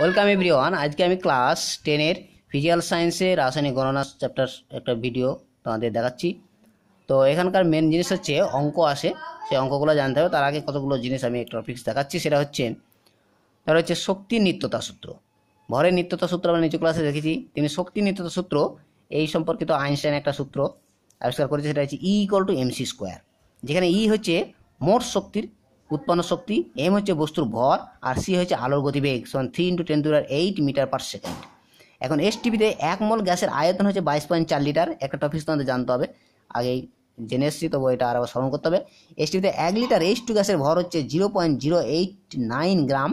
welcome one আজকে আমি class টেনের ফিজিক্যাল সায়েন্সে রাসায়নিক গণনা চ্যাপ্টার একটা ভিডিও তোমাদের দেখাচ্ছি তো এখানকার মেন জিনিস হচ্ছে অঙ্ক আসে সেই অঙ্কগুলো জানতে হবে তার আগে কতগুলো জিনিস আমি একটা টপিক্স দেখাচ্ছি সেটা হচ্ছে তার হচ্ছে শক্তির নিত্যতা সূত্র ভরের নিত্যতা সূত্র আমরা নিচু ক্লাসে দেখেছি তিনি শক্তির নিত্যতা সূত্র এই সম্পর্কিত আইনস্টাইন একটা সূত্র আবিষ্কার করেছে সেটা হচ্ছে E equal to MC square যেখানে ই e হচ্ছে মোট শক্তির উৎপন্ন শক্তি এম হচ্ছে বস্তুর ভর আর সি হচ্ছে আলোর গতিবেগ সমান three into ten to eight metre per second এখন এস টিভিতে এক মল গ্যাসের আয়তন হচ্ছে বাইশ পয়েন্ট চার লিটার একটা টপিক তোমাদের জানতে হবে আগেই জেনে এসছি তবু এটা আর স্মরণ করতে হবে এস টিভিতে এক লিটার এইচ টু গ্যাসের ভর হচ্ছে zero point zero eight nine gram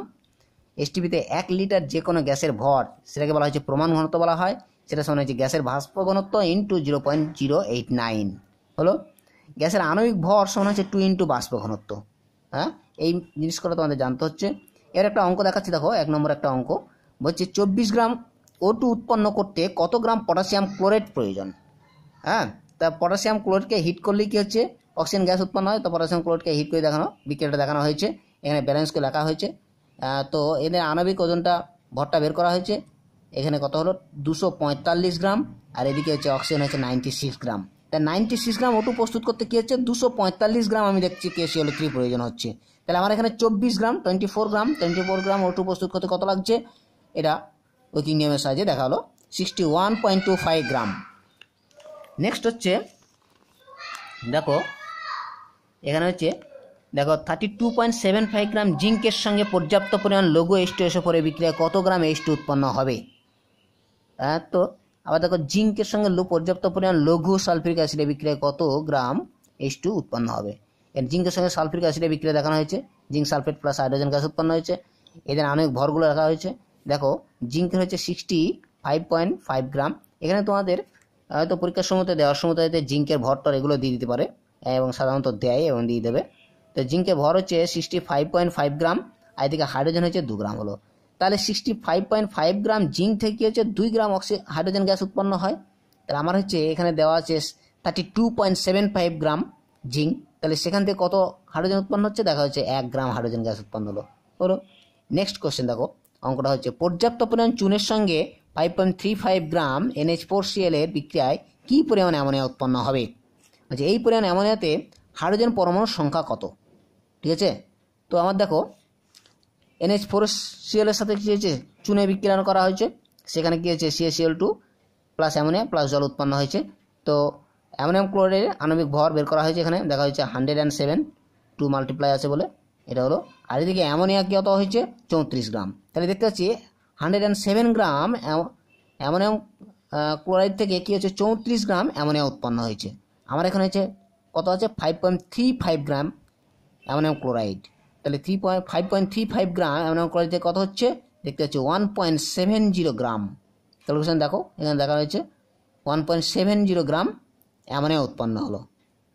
এস টিভিতে এক লিটার যে কোনো গ্যাসের ভর সেটাকে বলা হচ্ছে প্রমাণ ঘনত্ব বলা হয় সেটা শোনা হচ্ছে গ্যাসের ভাস্প ঘনত্ব into zero point zero eight nine হলো গ্যাসের আণবিক ভর সমান হচ্ছে টু ইন্টু বাষ্প ঘনত্ব হ্যাঁ এই জিনিসগুলো তোমাদের জানতে হচ্ছে এর একটা অঙ্ক দেখাচ্ছি দেখো এক নম্বর একটা অঙ্ক বলছে চব্বিশ গ্রাম ও টু উৎপন্ন করতে কত গ্রাম পটাশিয়াম ক্লোরেট প্রয়োজন হ্যাঁ তা পটাশিয়াম ক্লোরেটকে হিট করলে কী হচ্ছে অক্সিজেন গ্যাস উৎপন্ন হয় তো পটাশিয়াম ক্লোরেটকে হিট করে দেখানো বিক্রিয়াটা দেখানো হয়েছে এখানে ব্যালেন্স করে লেখা হয়েছে তো এদের আণবিক ওজনটা ভরটা বের করা হয়েছে এখানে কত হলো দুশো পঁয়তাল্লিশ গ্রাম আর এদিকে হচ্ছে অক্সিজেন হচ্ছে নাইনটি সিক্স গ্রাম তা নাইনটি সিক্স গ্রাম ওটু প্রস্তুত করতে কী হচ্ছে দুশো পঁয়তাল্লিশ গ্রাম আমি দেখছি কেসিএল থ্রি প্রয়োজন হচ্ছে তাহলে আমার এখানে চব্বিশ gram twenty four gram twenty four gram O two প্রস্তুত করতে কত লাগছে এটা উইকিং নিয়মের সাহায্যে দেখা হলো sixty one point two five gram next হচ্ছে দেখো এখানে হচ্ছে দেখো thirty two point seven five gram জিঙ্কের সঙ্গে পর্যাপ্ত পরিমাণ লঘু এস টু এসে পরে বিক্রিয়া কত গ্রাম এস টু উৎপন্ন হবে হ্যাঁ তো আবার দেখো জিঙ্কের সঙ্গে পর্যাপ্ত পরিমাণ লঘু সালফিউরিক অ্যাসিডে বিক্রিয়ায় কত গ্রাম এইচ টু উৎপন্ন হবে এর জিঙ্কের সঙ্গে সালফিউরিক অ্যাসিডে বিক্রিয়া দেখানো হয়েছে zinc sulphate plus hydrogen gas উৎপন্ন হয়েছে এদের অনেক ভরগুলো রাখা হয়েছে দেখো জিঙ্কের হচ্ছে sixty five point five gram এখানে তোমাদের হয়তো পরীক্ষার সময় দেওয়ার সময় হয়তো জিঙ্কের ভরটর এগুলো দিয়ে দিতে পারে এবং সাধারণত দেয় এবং দিয়ে দেবে তো জিঙ্কের ভর হচ্ছে sixty five point five gram আর এদিকে হাইড্রোজেন হচ্ছে দু গ্রাম হলো তাহলে sixty five point five gram zinc থেকে হচ্ছে দুই গ্রাম অক্সি হাইড্রোজেন গ্যাস উৎপন্ন হয় তাহলে আমার হচ্ছে এখানে দেওয়া আছে thirty two point seven five gram zinc তাহলে সেখান থেকে কত হাইড্রোজেন উৎপন্ন হচ্ছে দেখা হচ্ছে এক গ্রাম হাইড্রোজেন গ্যাস উৎপন্ন হলো বলো নেক্সট কোয়েশ্চেন দেখো অঙ্কটা হচ্ছে পর্যাপ্ত পরিমাণ চুনের সঙ্গে five point three five gram NH four CL এর বিক্রিয়ায় কী পরিমাণ অ্যামোনিয়া উৎপন্ন হবে আচ্ছা এই পরিমাণ অ্যামোনিয়াতে হাইড্রোজেন পরমাণুর সংখ্যা কত ঠিক আছে তো আমার দেখো এনএইচ ফোর সিএলের সাথে কী হয়েছে চুনে বিক্রিয়ান করা হয়েছে সেখানে কী হয়েছে CACL two plus ammonia plus জল উৎপন্ন হয়েছে তো অ্যামোনিয়াম ক্লোরাইডের আণবিক ভর বের করা হয়েছে এখানে দেখা হয়েছে hundred and seven two multiply আছে বলে এটা হলো আর এদিকে অ্যামোনিয়া কত হয়েছে চৌত্রিশ গ্রাম তাহলে দেখতে পাচ্ছি hundred and seven gram ammonium chloride থেকে কী হচ্ছে চৌত্রিশ গ্রাম অ্যামোনিয়া উৎপন্ন হয়েছে আমার এখানে হয়েছে কত আছে five point three five gram ammonium chloride তাহলে three point five point three five gram এমন কলেজে কত হচ্ছে দেখতে পাচ্ছি one point seven zero gram তাহলে কোশ্চেন দেখো এখানে দেখা হয়েছে one point seven zero gram ammonia উৎপন্ন হলো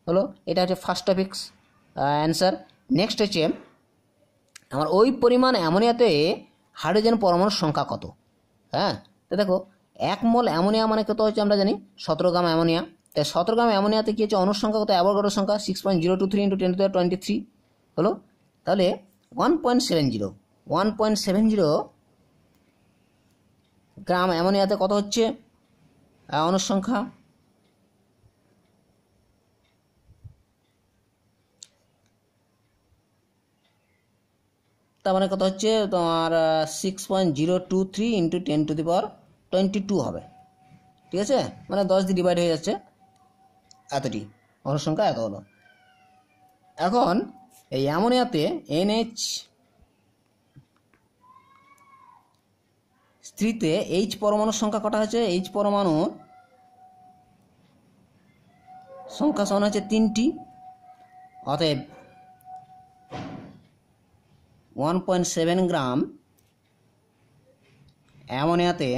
হলো এটা হচ্ছে ফার্স্ট টপিক্স অ্যান্সার নেক্সট হচ্ছে আমার ওই পরিমাণ অ্যামোনিয়াতে হাইড্রোজেন পরমাণুর সংখ্যা কত হ্যাঁ তো দেখো এক মল অ্যামোনিয়া মানে কত হচ্ছে আমরা জানি সতেরো গ্রাম অ্যামোনিয়া তাই সতেরো গ্রাম অ্যামোনিয়াতে কী হচ্ছে সংখ্যা কত অ্যাভোগাড্রো সংখ্যা six point zero two three into ten to twenty three হলো তাহলে one point seven zero one point seven zero gram অ্যামোনিয়াতে কত হচ্ছে অণুর সংখ্যা তার মানে কত হচ্ছে তোমার six point zero two three into ten to the power twenty two হবে ঠিক আছে মানে দশ দিয়ে ডিভাইড হয়ে যাচ্ছে এতটি অনুসংখ্যা এত হলো এখন এই অ্যামোনিয়াতে এনএইচ স্ত্রীতে এইচ পরমাণুর সংখ্যা কটা হয়েছে এইচ পরমাণুর সংখ্যা সমান হচ্ছে তিনটি অতএব ওয়ান পয়েন্ট সেভেন গ্রাম অ্যামোনিয়াতে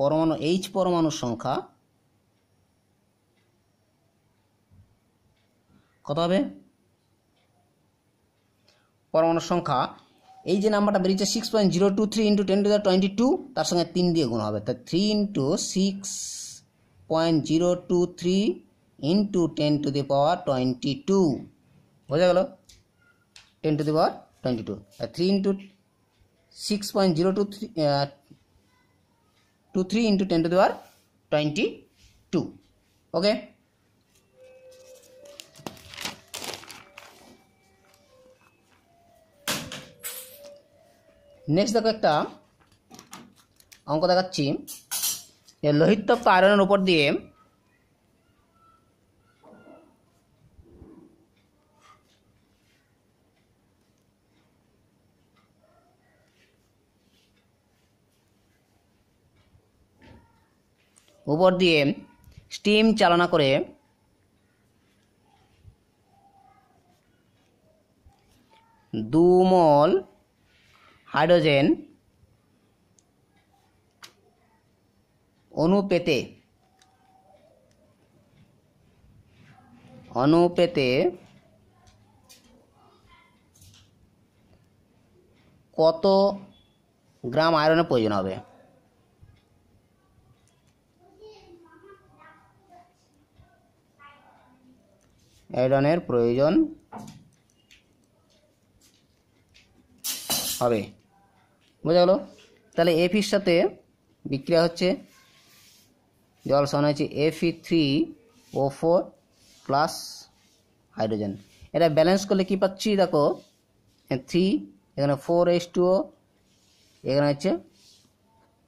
পরমাণু এইচ পরমাণুর সংখ্যা কত হবে পরমাণুর সংখ্যা এই যে নাম্বারটা বেরিয়েছে six point zero two three into ten to the twenty two তার সঙ্গে তিন দিয়ে গুণ হবে তা three into six point zero two three into ten to the power twenty two বোঝা গেল ten to the power twenty two three into six point zero two three two three into ten to the power twenty two okay next দেখো একটা অঙ্ক দেখাচ্ছি যে লোহিত আয়রনের উপর দিয়ে উপর দিয়ে স্টিম চালনা করে দুমল হাইড্রোজেন অণু পেতে অণু পেতে কত গ্রাম আয়রনের প্রয়োজন হবে আয়রনের প্রয়োজন হবে বোঝা গেল তাহলে এফির সাথে বিক্রিয়া হচ্ছে জল সমান হচ্ছে FE three O four plus hydrogen এটা ব্যালেন্স করলে কী পাচ্ছি দেখো থ্রি এখানে ফোর এইচ টু ও এখানে হচ্ছে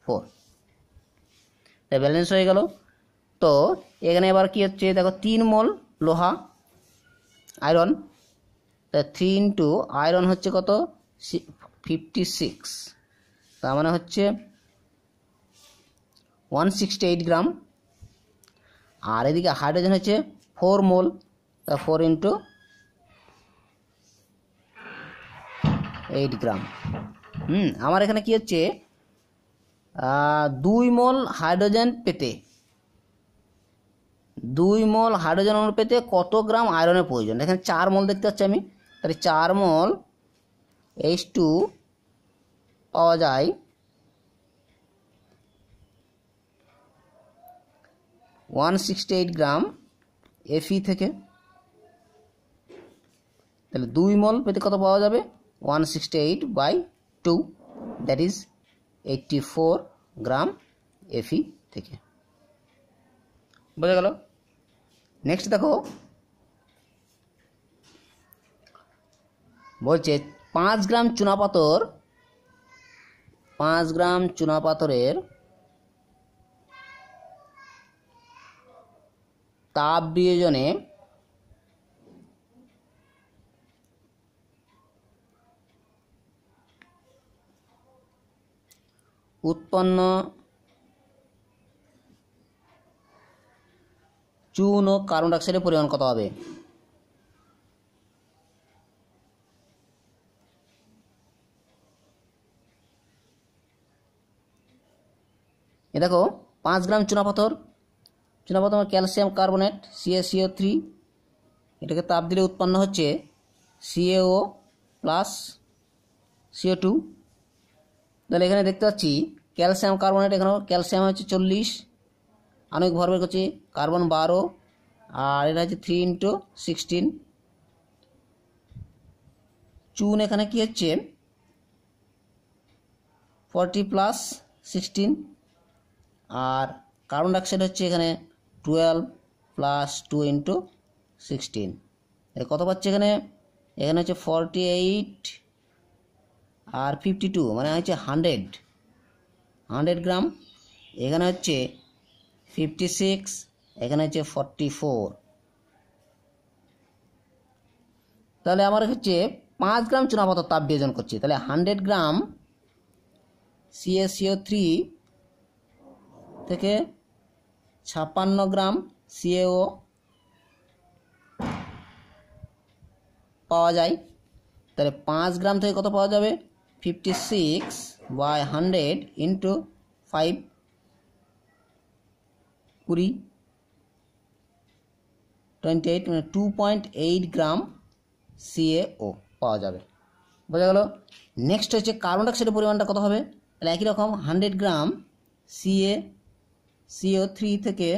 ফোর ব্যালেন্স হয়ে গেল তো এখানে এবার কী হচ্ছে দেখো তিন মোল লোহা আয়রন থ্রি ইন্টু আয়রন হচ্ছে কত ফিফটি সিক্স তার মানে হচ্ছে ওয়ান সিক্সটি এইট গ্রাম আর এদিকে হাইড্রোজেন হচ্ছে ফোর মোল তা ফোর ইন্টু এইট গ্রাম হুম আমার এখানে কী হচ্ছে দুই মোল হাইড্রোজেন পেতে দুই মোল হাইড্রোজেন অণু পেতে কত গ্রাম আয়রনের প্রয়োজন এখানে চার মোল দেখতে পাচ্ছি আমি তাহলে চার মোল এইচ টু পাওয়া যায় one sixty eight gram FE থেকে তাহলে দুই মল পেতে কত পাওয়া যাবে one sixty eight by two that is eighty four gram FE থেকে বোঝা গেল নেক্সট দেখো বলছে পাঁচ গ্রাম চুনাপাথর পাঁচ গ্রাম চুনাপাথরের তাপ বিয়োজনে উৎপন্ন চুন ও কার্বন ডাইঅক্সাইডের পরিমাণ কত হবে এ দেখো পাঁচ গ্রাম চুনাপাথর চুনাপাথর ক্যালসিয়াম কার্বনেট সিএসিও থ্রি এটাকে তাপ দিলে উৎপন্ন হচ্ছে সিএও প্লাস সিও টু তাহলে এখানে দেখতে পাচ্ছি ক্যালসিয়াম কার্বনেট এখানেও ক্যালসিয়াম হচ্ছে চল্লিশ আণবিক ভরবেগ হচ্ছে কার্বন বারো আর এটা হচ্ছে থ্রি ইন্টু সিক্সটিন চুন এখানে কী হচ্ছে ফর্টি প্লাস সিক্সটিন আর কার্বন ডাইঅক্সাইড হচ্ছে এখানে twelve plus two into sixteen কত পাচ্ছে এখানে এখানে হচ্ছে ফর্টি এইট আর ফিফটি টু মানে হচ্ছে হান্ড্রেড হান্ড্রেড গ্রাম এখানে হচ্ছে ফিফটি সিক্স এখানে হচ্ছে ফর্টি ফোর তাহলে আমার হচ্ছে পাঁচ গ্রাম চুনাপাতার তাপ বিয়োজন করছি তাহলে হান্ড্রেড গ্রাম সিএসিও থ্রি থেকে ছাপান্ন গ্রাম সিএও পাওয়া যায় তাহলে পাঁচ গ্রাম থেকে কত পাওয়া যাবে fifty six by hundred into five কুড়ি টোয়েন্টি এইট মানে two point eight gram CAO পাওয়া যাবে বোঝা গেল নেক্সট হচ্ছে কার্বন ডাইঅক্সাইডের পরিমাণটা কত হবে তাহলে একই রকম hundred gram CA CO three থেকে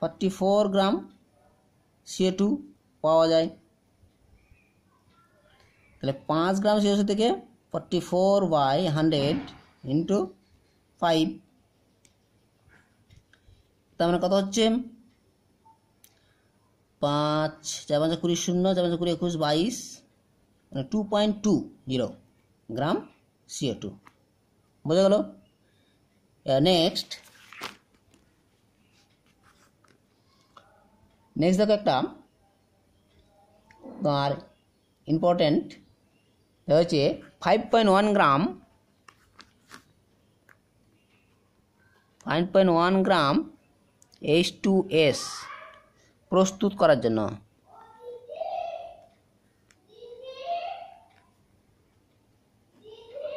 forty four gram CO two পাওয়া যায় তাহলে পাঁচ গ্রাম সিও থেকে forty four by hundred into five তার মানে কত হচ্ছে পাঁচ চার পাঁচ কুড়ি শূন্য চার পাঁচ কুড়ি একুশ বাইশ মানে two point two zero gram CO two বোঝা গেল নেক্সট নেক্সট দেখো একটা তোমার ইম্পর্টেন্ট হচ্ছে five point one gram five point one gram H two S প্রস্তুত করার জন্য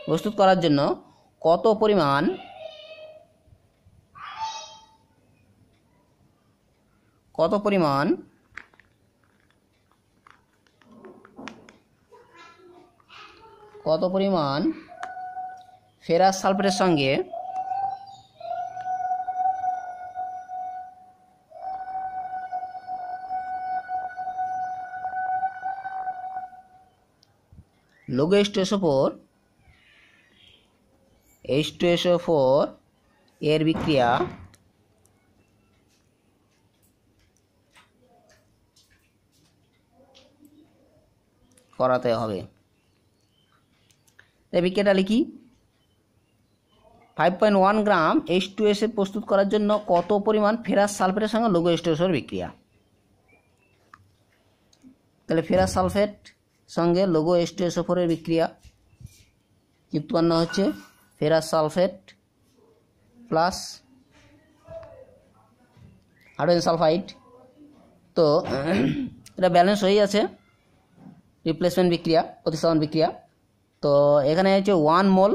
প্রস্তুত করার জন্য কত পরিমাণ কত পরিমাণ কত পরিমাণ ফেরাস সালফেটের সঙ্গে লোগো H two four H two four এর বিক্রিয়া করাতে হবে তাই বিকেটা লিখি five point one gram H two S প্রস্তুত করার জন্য কত পরিমাণ ফেরাস সালফেটের সঙ্গে লঘু এইচ টু এসের বিক্রিয়া তাহলে ফেরাস সালফেট সঙ্গে লঘু এইচ টু এস ফোরের বিক্রিয়া উৎপন্ন হচ্ছে ferrous sulphate plus hydrogen sulphide তো এটা ব্যালেন্স হয়ে আছে রিপ্লেসমেন্ট বিক্রিয়া প্রতিস্থাপন বিক্রিয়া তো এখানে হচ্ছে one mole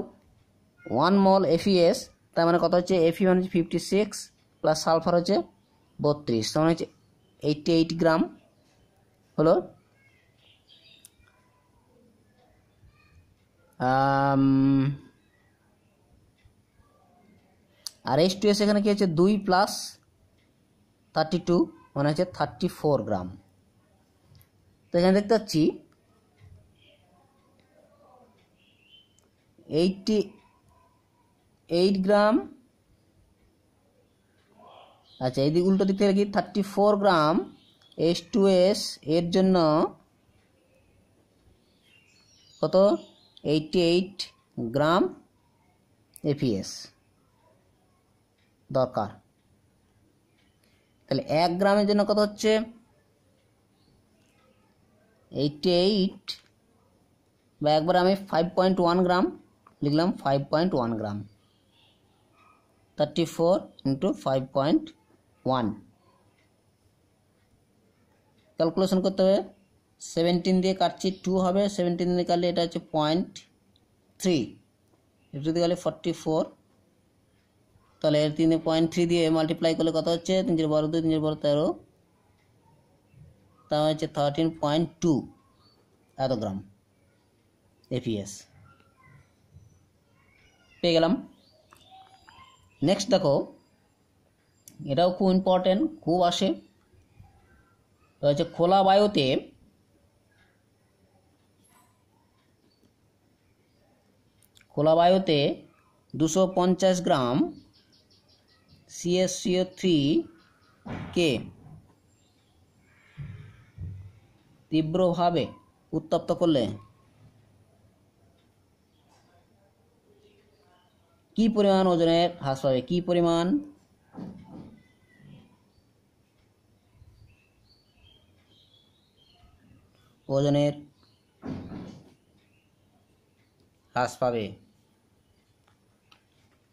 one mole FES তার মানে কত হচ্ছে এফি e মানে হচ্ছে ফিফটি সিক্স প্লাস সালফার হচ্ছে বত্রিশ তার মানে হচ্ছে এইটি এইট গ্রাম হলো আর এস টু এস এখানে কি হচ্ছে দুই প্লাস থার্টি টু মানে হচ্ছে থার্টি ফোর গ্রাম তো এখানে দেখতে পাচ্ছি এইটটি এইট গ্রাম আচ্ছা এই দিক উল্টো দিক থেকে কি thirty four gram S two S এর জন্য কত এইটটি এইট গ্রাম এপিএস দরকার তাহলে এক গ্রামের জন্য কত হচ্ছে এইটটি এইট বা একবার আমি ফাইভ পয়েন্ট ওয়ান গ্রাম লিখলাম five point one gram thirty four into five point one calculation করতে হবে সেভেন্টিন দিয়ে কাটছি টু হবে সেভেন্টিন দিয়ে কাটলে এটা হচ্ছে পয়েন্ট থ্রি যদি কালে ফর্টি ফোর তাহলে এর তিনে পয়েন্ট থ্রি দিয়ে মাল্টিপ্লাই করলে কত হচ্ছে তিনশো বারো দুই তিনশো বারো তেরো তা হচ্ছে থার্টিন পয়েন্ট টু এত গ্রাম এপিএস পেয়ে গেলাম নেক্সট দেখো এটাও খুব ইম্পর্টেন্ট খুব আসে হচ্ছে খোলা বায়ুতে খোলা বায়ুতে দুশো পঞ্চাশ গ্রাম সিএসসিও থ্রি কে তীব্রভাবে উত্তপ্ত করলে কি পরিমাণ ওজনের হ্রাস পাবে কি পরিমাণ ওজনের হ্রাস পাবে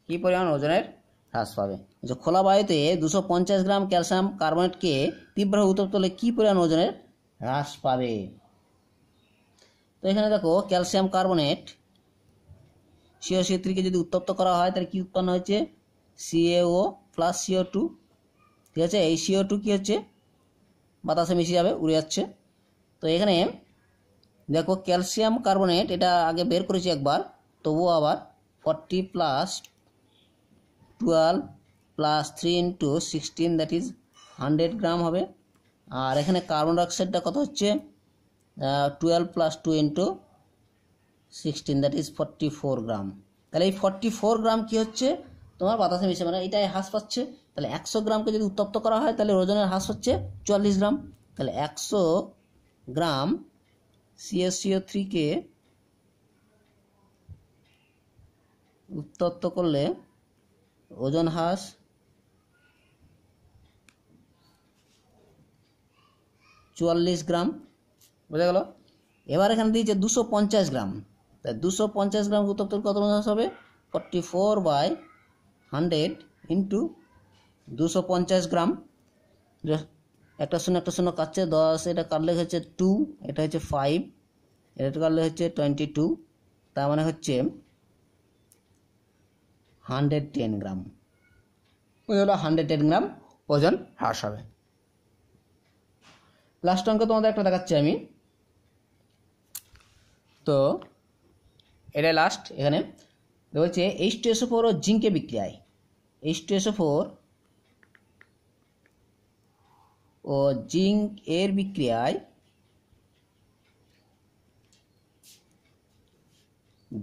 কি পরিমাণ ওজনের হ্রাস পাবে যে খোলা বায়ুতে দুশো পঞ্চাশ গ্রাম ক্যালসিয়াম কার্বনেটকে তীব্র উত্তপ্ত হলে কী পরিমাণ ওজনের হ্রাস পাবে তো এখানে দেখো ক্যালসিয়াম কার্বনেট সিও সি থ্রিকে যদি উত্তপ্ত করা হয় তাহলে কি উৎপন্ন হচ্ছে সিএও প্লাস সিও টু ঠিক আছে এই সিও টু কী হচ্ছে বাতাসে মিশে যাবে উড়ে যাচ্ছে তো এখানে দেখো ক্যালসিয়াম কার্বনেট এটা আগে বের করেছি একবার তবুও আবার forty plus twelve plus three into sixteen that is hundred gram হবে আর এখানে কার্বন ডাইঅক্সাইডটা কত হচ্ছে twelve plus two into sixteen that is forty four gram তাহলে এই ফর্টি ফোর গ্রাম কী হচ্ছে তোমার বাতাসে মিশে মানে এটাই হ্রাস পাচ্ছে তাহলে একশো গ্রামকে যদি উত্তপ্ত করা হয় তাহলে ওজনের হ্রাস হচ্ছে চুয়াল্লিশ গ্রাম তাহলে একশো গ্রাম সিএসিও থ্রিকে উত্তপ্ত করলে ওজন হ্রাস চুয়াল্লিশ গ্রাম বোঝা গেল এবার এখানে দিয়েছে দুশো পঞ্চাশ গ্রাম তাই দুশো পঞ্চাশ গ্রাম উত্তপ্ত কত মাস হবে forty four by hundred into দুশো পঞ্চাশ গ্রাম একটা শূন্য একটা শূন্য কাটছে দশ এটা কাটলে হচ্ছে টু এটা হচ্ছে ফাইভ এটা কাটলে হচ্ছে টোয়েন্টি টু তার মানে হচ্ছে হান্ড্রেড টেন গ্রাম ওই হলো হান্ড্রেড টেন গ্রাম ওজন হ্রাস হবে লাস্ট অঙ্ক তোমাদের একটা দেখাচ্ছি আমি তো এটা লাস্ট এখানে বলছে এইচ টু এসও ফোর ও জিঙ্কে বিক্রিয়ায় এইচ টু এসও ফোর ও জিঙ্ক এর বিক্রিয়ায়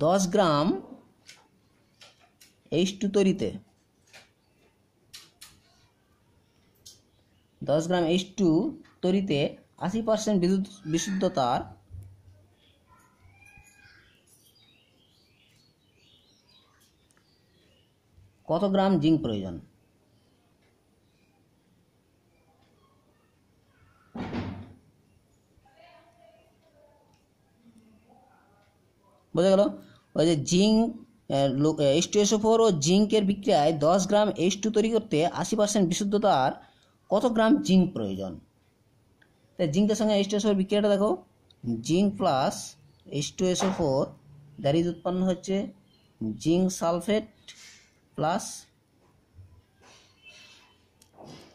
দশ গ্রাম এইচ টু তৈরিতে দশ গ্রাম এইচ টু তৈরিতে আশি পার্সেন্ট বিদ্যুৎ বিশুদ্ধতার কত গ্রাম জিঙ্ক প্রয়োজন বোঝা গেল ওই যে zinc H two SO four ও জিঙ্কের বিক্রিয়ায় দশ গ্রাম এইচ টু তৈরি করতে আশি পার্সেন্ট বিশুদ্ধতার কত গ্রাম জিঙ্ক প্রয়োজন তাই জিঙ্কের সঙ্গে এইচ টু এসও বিক্রিয়াটা দেখো zinc plus H two SO four দ্যারিজ উৎপন্ন হচ্ছে zinc sulphate plus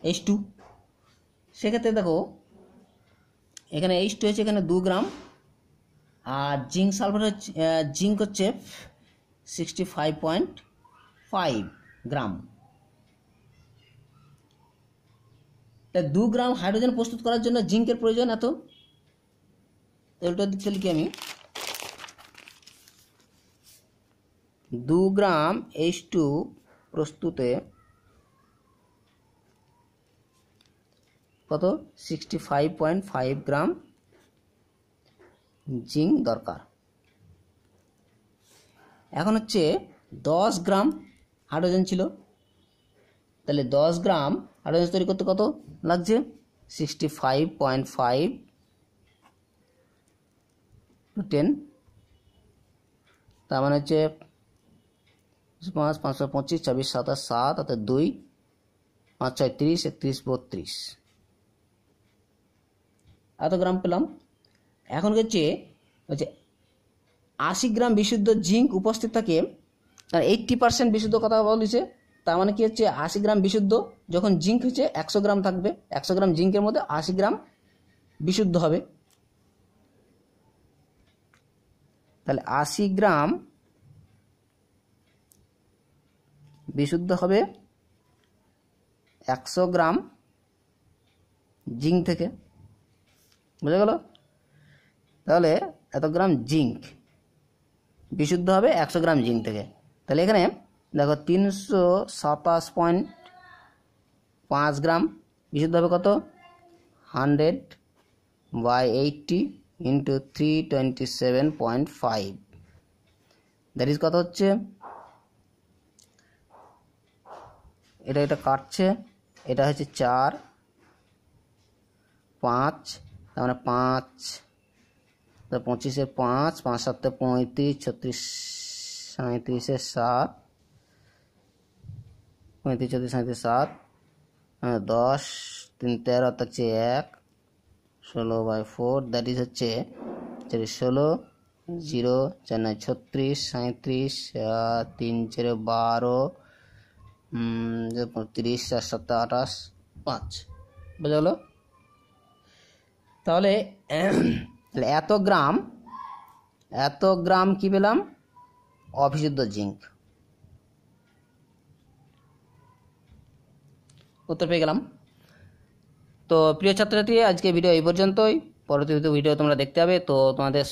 H two সেক্ষেত্রে দেখো এখানে এইচ টু হচ্ছে এখানে দু গ্রাম আর জিঙ্ক সালফার হচ্ছে জিঙ্ক হচ্ছে sixty five point five gram তাই দু গ্রাম হাইড্রোজেন প্রস্তুত করার জন্য জিঙ্কের প্রয়োজন এত উল্টো দিক থেকে আমি দু গ্রাম এইচ টু প্রস্তুতে কত sixty five point five gram zinc দরকার এখন হচ্ছে দশ গ্রাম হাইড্রোজেন ছিল তাহলে দশ গ্রাম হাইড্রোজেন তৈরি করতে কত লাগছে sixty five point five two ten তার মানে হচ্ছে পাঁচ পাঁচশো পঁচিশ ছাব্বিশ সাতাশ সাত অর্থাৎ দুই পাঁচ ছয় তিরিশ একত্রিশ বত্রিশ এত গ্রাম পেলাম এখন হচ্ছে হচ্ছে আশি গ্রাম বিশুদ্ধ জিঙ্ক উপস্থিত থাকে তার এইট্টি পার্সেন্ট বিশুদ্ধ কথা বলেছে তার মানে কি হচ্ছে আশি গ্রাম বিশুদ্ধ যখন জিঙ্ক হচ্ছে একশো গ্রাম থাকবে একশো গ্রাম জিঙ্কের মধ্যে আশি গ্রাম বিশুদ্ধ হবে তাহলে আশি গ্রাম বিশুদ্ধ হবে একশো গ্রাম জিঙ্ক থেকে বুঝা গেল তাহলে এত গ্রাম জিঙ্ক বিশুদ্ধ হবে একশো গ্রাম জিঙ্ক থেকে তাহলে এখানে দেখো তিনশো সাতাশ পয়েন্ট পাঁচ গ্রাম বিশুদ্ধ হবে কত hundred by eighty into three twenty seven point five that is কত হচ্ছে এটা এটা কাটছে এটা হচ্ছে চার পাঁচ তার মানে পাঁচ পঁচিশে পাঁচ পাঁচ সাতে পঁয়ত্রিশ ছত্রিশ সাঁত্রিশে সাত পঁয়ত্রিশ ছত্রিশ সাঁত্রিশ সাত দশ তিন তেরো হচ্ছে এক ষোলো বাই ফোর দ্যাট ইজ হচ্ছে ষোলো জিরো চার নয় ছত্রিশ সাঁত্রিশ তিন চারে বারো তিরিশ চার সাতটা আঠাশ পাঁচ বোঝা গেলো তাহলে এত গ্রাম এত গ্রাম কি পেলাম অভিযুদ্ধ জিঙ্ক উত্তর পেয়ে গেলাম তো প্রিয় ছাত্রছাত্রী আজকে ভিডিও এই পর্যন্তই পরবর্তী ভিডিও তোমরা দেখতে পাবে তো তোমাদের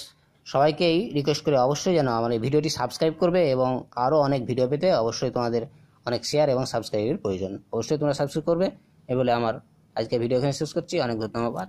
সবাইকেই রিকোয়েস্ট করে অবশ্যই যেন আমার এই ভিডিওটি সাবস্ক্রাইব করবে এবং আরও অনেক ভিডিও পেতে অবশ্যই তোমাদের অনেক শেয়ার এবং সাবস্ক্রাইবের প্রয়োজন অবশ্যই তোমরা সাবস্ক্রাইব করবে এ বলে আমার আজকে ভিডিও এখানে শেষ করছি অনেক ধন্যবাদ